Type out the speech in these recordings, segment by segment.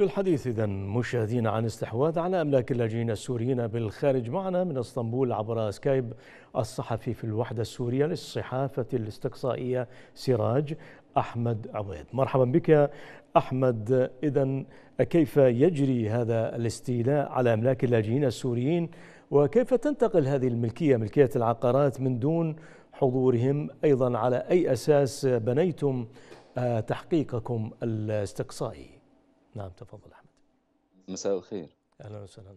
للحديث إذا مشاهدينا عن استحواذ على أملاك اللاجئين السوريين بالخارج معنا من اسطنبول عبر سكايب الصحفي في الوحدة السورية للصحافة الاستقصائية سراج أحمد عويد مرحبا بك أحمد إذا كيف يجري هذا الاستيلاء على أملاك اللاجئين السوريين وكيف تنتقل هذه الملكية ملكية العقارات من دون حضورهم أيضا على أي أساس بنيتم آه، تحقيقكم الاستقصائي نعم تفضل أحمد مساء الخير أهلا وسهلا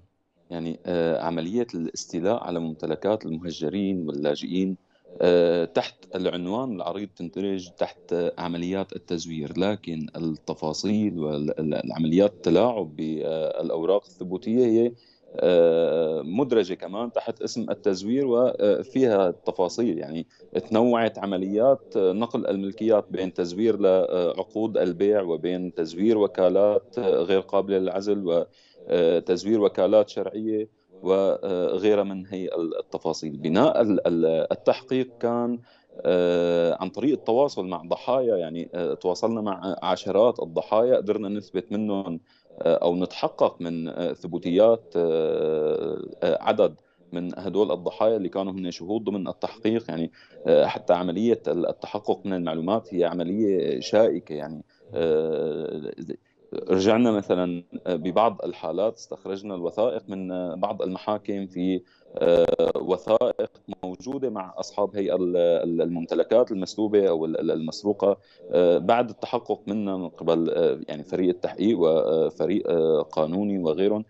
يعني آه، عملية الاستيلاء على ممتلكات المهجرين واللاجئين آه، تحت العنوان العريض تندرج تحت عمليات التزوير لكن التفاصيل والعمليات التلاعب بالأوراق الثبوتية هي آه، مدرجة كمان تحت اسم التزوير وفيها تفاصيل يعني تنوعت عمليات نقل الملكيات بين تزوير لعقود البيع وبين تزوير وكالات غير قابلة للعزل وتزوير وكالات شرعية وغيرها من هي التفاصيل بناء التحقيق كان آه، عن طريق التواصل مع ضحايا يعني آه، تواصلنا مع عشرات الضحايا قدرنا نثبت منهم او نتحقق من آه، ثبوتيات آه، آه، عدد من هدول الضحايا اللي كانوا هن شهود ضمن التحقيق يعني حتى عمليه التحقق من المعلومات هي عمليه شائكه يعني رجعنا مثلا ببعض الحالات استخرجنا الوثائق من بعض المحاكم في آه، وثائق موجوده مع اصحاب هي الممتلكات المسلوبه او المسروقه آه، بعد التحقق منها من قبل آه، يعني فريق التحقيق وفريق قانوني وغيرهم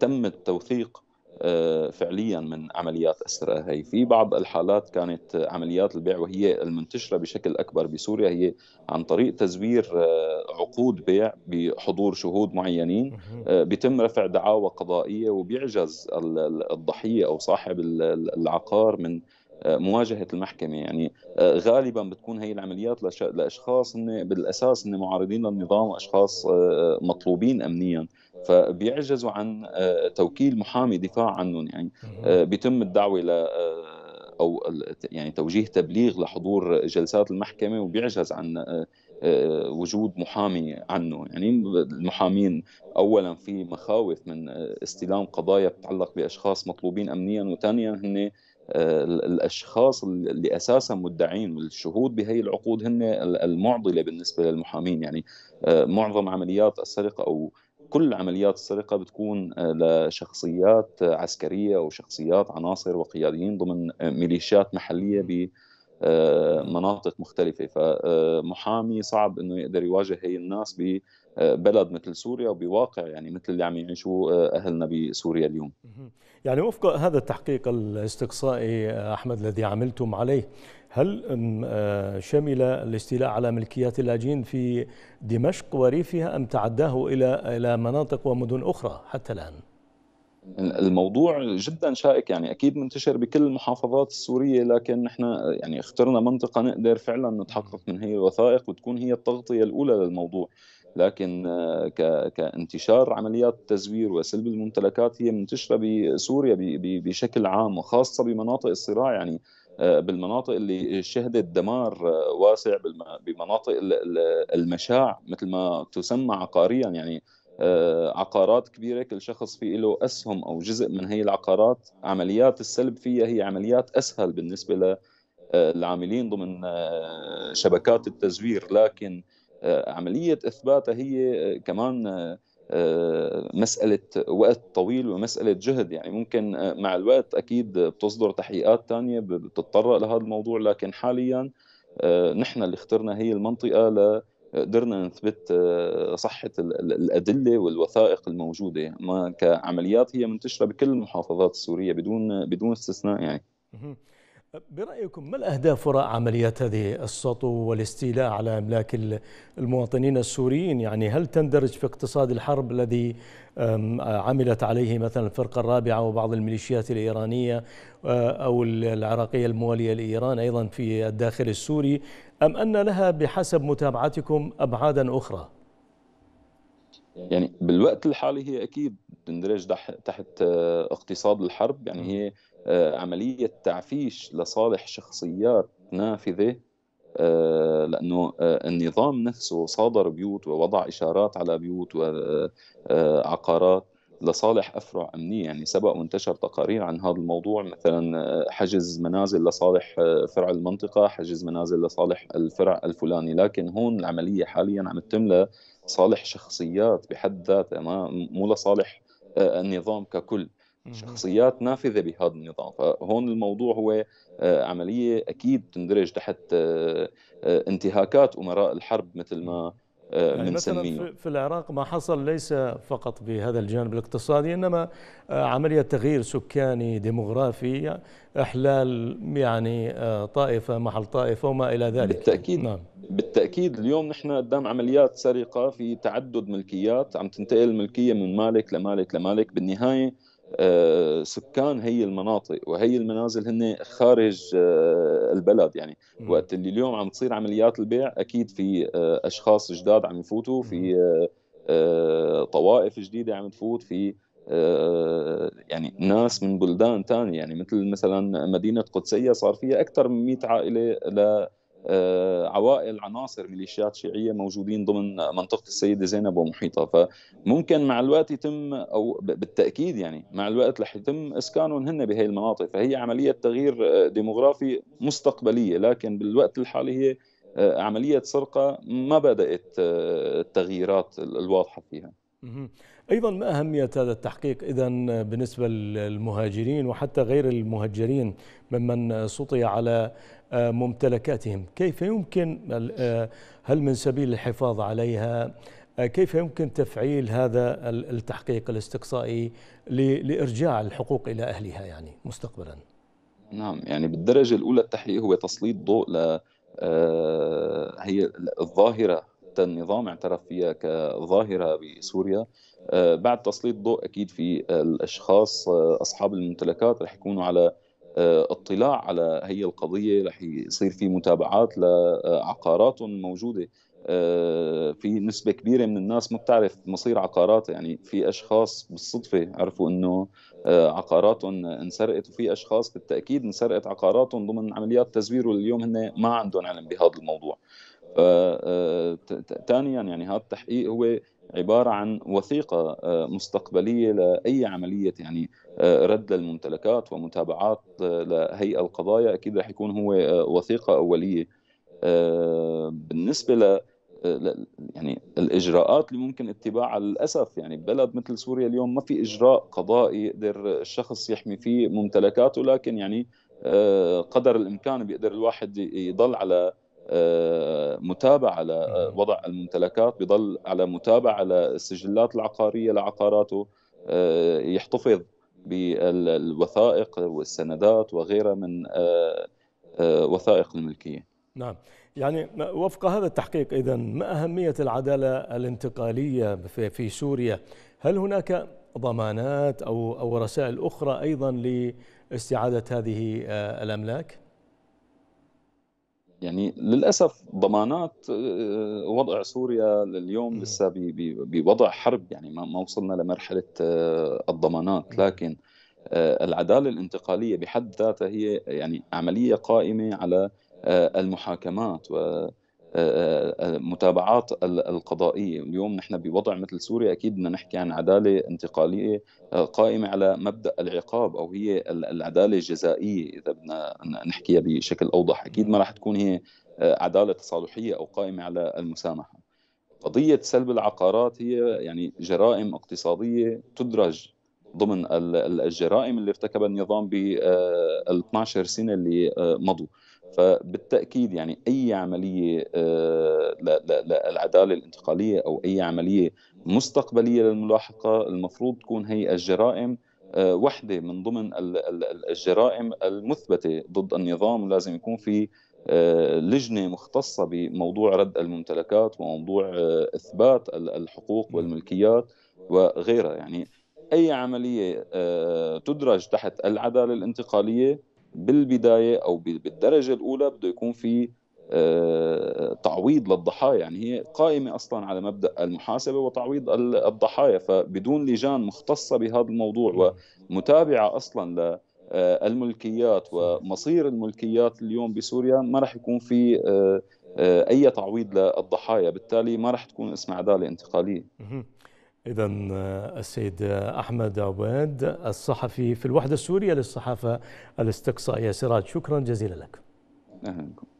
تم التوثيق آه، فعليا من عمليات اسرى هي في بعض الحالات كانت عمليات البيع وهي المنتشره بشكل اكبر بسوريا هي عن طريق تزوير آه، عقود بيع بحضور شهود معينين آه، بيتم رفع دعاوى قضائيه وبيعجز الضحيه او صاحب العقار من مواجهه المحكمه يعني غالبا بتكون هي العمليات لاشخاص بالاساس ان معارضين للنظام واشخاص مطلوبين امنيا فبيعجزوا عن آه، توكيل محامي دفاع عنهم يعني آه، بيتم الدعوه ل آه، او يعني توجيه تبليغ لحضور جلسات المحكمه وبيعجز عن وجود محامي عنه يعني المحامين اولا في مخاوف من استلام قضايا بتتعلق باشخاص مطلوبين امنيا وثانيا هن الاشخاص اللي اساسا مدعين والشهود بهي العقود هن المعضله بالنسبه للمحامين يعني معظم عمليات السرقه او كل عمليات السرقة بتكون آه، لشخصيات آه، عسكرية أو شخصيات عناصر وقياديين ضمن آه، ميليشيات محلية آه، مناطق مختلفة فمحامي آه، صعب أنه يقدر يواجه هي الناس ببلد آه، مثل سوريا وبواقع يعني مثل اللي عم يعيشوا أهلنا بسوريا اليوم يعني وفق هذا التحقيق الاستقصائي أحمد الذي عملتم عليه هل شمل الاستيلاء على ملكيات اللاجئين في دمشق وريفها أم تعداه إلى إلى مناطق ومدن أخرى حتى الآن؟ الموضوع جدا شائك يعني اكيد منتشر بكل المحافظات السوريه لكن نحن يعني اخترنا منطقه نقدر فعلا نتحقق من هي الوثائق وتكون هي التغطيه الاولى للموضوع لكن آه، كانتشار عمليات التزوير وسلب الممتلكات هي منتشره بسوريا بشكل عام وخاصه بمناطق الصراع يعني آه، بالمناطق اللي شهدت دمار آه، واسع بمناطق المشاع مثل ما تسمى عقاريا يعني آه، عقارات كبيرة كل شخص في له أسهم أو جزء من هي العقارات عمليات السلب فيها هي عمليات أسهل بالنسبة آه، للعاملين ضمن آه، شبكات التزوير لكن عملية إثباتها هي كمان مسألة وقت طويل ومسألة جهد يعني ممكن مع الوقت أكيد بتصدر تحقيقات تانية بتتطرق لهذا الموضوع لكن حاليا نحن اللي اخترنا هي المنطقة قدرنا نثبت آه، صحة الأدلة والوثائق الموجودة ما كعمليات هي منتشرة بكل المحافظات السورية بدون بدون استثناء يعني برأيكم ما الأهداف وراء عمليات هذه السطو والاستيلاء على أملاك المواطنين السوريين يعني هل تندرج في اقتصاد الحرب الذي عملت عليه مثلا الفرقة الرابعة وبعض الميليشيات الإيرانية أو العراقية الموالية لإيران أيضا في الداخل السوري أم أن لها بحسب متابعتكم أبعادا أخرى؟ يعني بالوقت الحالي هي اكيد تندرج تحت آه، اقتصاد الحرب يعني هي آه، عمليه تعفيش لصالح شخصيات نافذه آه، لانه النظام نفسه صادر بيوت ووضع اشارات على بيوت وعقارات لصالح افرع امنيه يعني سبق وانتشر تقارير عن هذا الموضوع مثلا حجز منازل لصالح فرع المنطقه حجز منازل لصالح الفرع الفلاني لكن هون العمليه حاليا عم تتم صالح شخصيات بحد ذاتها ما مو لصالح آه، النظام ككل شخصيات نافذه بهذا النظام فهون الموضوع هو آه، عمليه اكيد تندرج تحت آه، انتهاكات امراء الحرب مثل ما بنسميه آه، يعني في العراق ما حصل ليس فقط بهذا الجانب الاقتصادي انما آه، عمليه تغيير سكاني ديموغرافي احلال يعني آه، طائفه محل طائفه وما الى ذلك بالتاكيد نعم. بالتاكيد اليوم نحن قدام عمليات سرقه في تعدد ملكيات عم تنتقل الملكيه من مالك لمالك لمالك بالنهايه آه، سكان هي المناطق وهي المنازل هن خارج آه، البلد يعني وقت اللي اليوم عم تصير عمليات البيع اكيد في آه، اشخاص جداد عم يفوتوا في طوائف جديده عم تفوت في يعني ناس من بلدان ثانيه يعني مثل مثلا مدينة قدسية صار فيها أكثر من 100 عائلة آه، عوائل عناصر ميليشيات شيعيه موجودين ضمن منطقه السيده زينب ومحيطها فممكن مع الوقت يتم او بالتاكيد يعني مع الوقت رح يتم اسكانهم هن بهي المناطق فهي عمليه تغيير آه، ديموغرافي مستقبليه لكن بالوقت الحالي هي آه، عمليه سرقه ما بدات التغييرات الواضحه فيها ايضا ما اهميه هذا التحقيق اذا بالنسبه للمهاجرين وحتى غير المهجرين ممن سطي على آه، ممتلكاتهم كيف يمكن آه، هل من سبيل الحفاظ عليها آه، كيف يمكن تفعيل هذا التحقيق الاستقصائي لإرجاع الحقوق إلى أهلها يعني مستقبلا نعم يعني بالدرجة الأولى التحقيق هو تسليط ضوء ل هي الظاهرة النظام اعترف فيها كظاهرة بسوريا بعد تسليط ضوء أكيد في الأشخاص أصحاب الممتلكات رح يكونوا على اطلاع على هي القضية رح يصير في متابعات لعقارات موجودة آه، في نسبة كبيرة من الناس ما بتعرف مصير عقاراتها يعني في أشخاص بالصدفة عرفوا أنه آه، عقاراتهم انسرقت وفي أشخاص بالتأكيد انسرقت عقاراتهم ضمن عمليات تزوير واليوم هن ما عندهم علم بهذا الموضوع ثانيا آه، يعني هذا التحقيق هو عبارة عن وثيقة آه، مستقبلية لأي عملية يعني آه، رد للممتلكات ومتابعات آه، لهيئة القضايا أكيد رح يكون هو وثيقة أولية بالنسبة ل يعني الاجراءات اللي ممكن اتباعها للاسف يعني ببلد مثل سوريا اليوم ما في اجراء قضائي يقدر الشخص يحمي فيه ممتلكاته لكن يعني قدر الامكان بيقدر الواحد يضل على متابعه على وضع الممتلكات بيضل على متابعه على السجلات العقاريه لعقاراته آه، يحتفظ بالوثائق والسندات وغيرها من آه، آه، وثائق الملكيه نعم يعني وفق هذا التحقيق اذا ما اهميه العداله الانتقاليه في سوريا هل هناك ضمانات او او رسائل اخرى ايضا لاستعاده هذه الاملاك يعني للاسف ضمانات آه، آه، وضع سوريا اليوم لسه بوضع حرب يعني ما وصلنا لمرحله آه، الضمانات لكن العداله الانتقاليه بحد ذاتها هي يعني عمليه قائمه على المحاكمات و متابعات القضائيه اليوم نحن بوضع مثل سوريا اكيد بدنا نحكي عن عداله انتقاليه آه، قائمه على مبدا العقاب او هي العداله الجزائيه اذا بدنا نحكيها بشكل اوضح اكيد ما راح تكون هي آه، عداله تصالحيه او قائمه على المسامحه قضيه سلب العقارات هي يعني جرائم اقتصاديه تدرج ضمن الجرائم اللي ارتكبها النظام بال آه، 12 سنه اللي مضوا فبالتاكيد يعني اي عمليه آه، للعداله الانتقاليه او اي عمليه مستقبليه للملاحقه المفروض تكون هي الجرائم آه، وحده من ضمن الجرائم المثبته ضد النظام ولازم يكون في آه، لجنه مختصه بموضوع رد الممتلكات وموضوع اثبات الحقوق والملكيات وغيرها يعني اي عمليه تدرج تحت العداله الانتقاليه بالبدايه او بالدرجه الاولى بده يكون في آه، تعويض للضحايا يعني هي قائمة أصلا على مبدأ المحاسبة وتعويض الضحايا فبدون لجان مختصة بهذا الموضوع ومتابعة أصلا للملكيات آه، ومصير الملكيات اليوم بسوريا ما راح يكون في آه، أي تعويض للضحايا بالتالي ما راح تكون اسمها عدالة انتقالية إذا آه، السيد آه، أحمد عباد الصحفي في الوحدة السورية للصحافة الاستقصائية سراج شكرا جزيلا لك أهلا بكم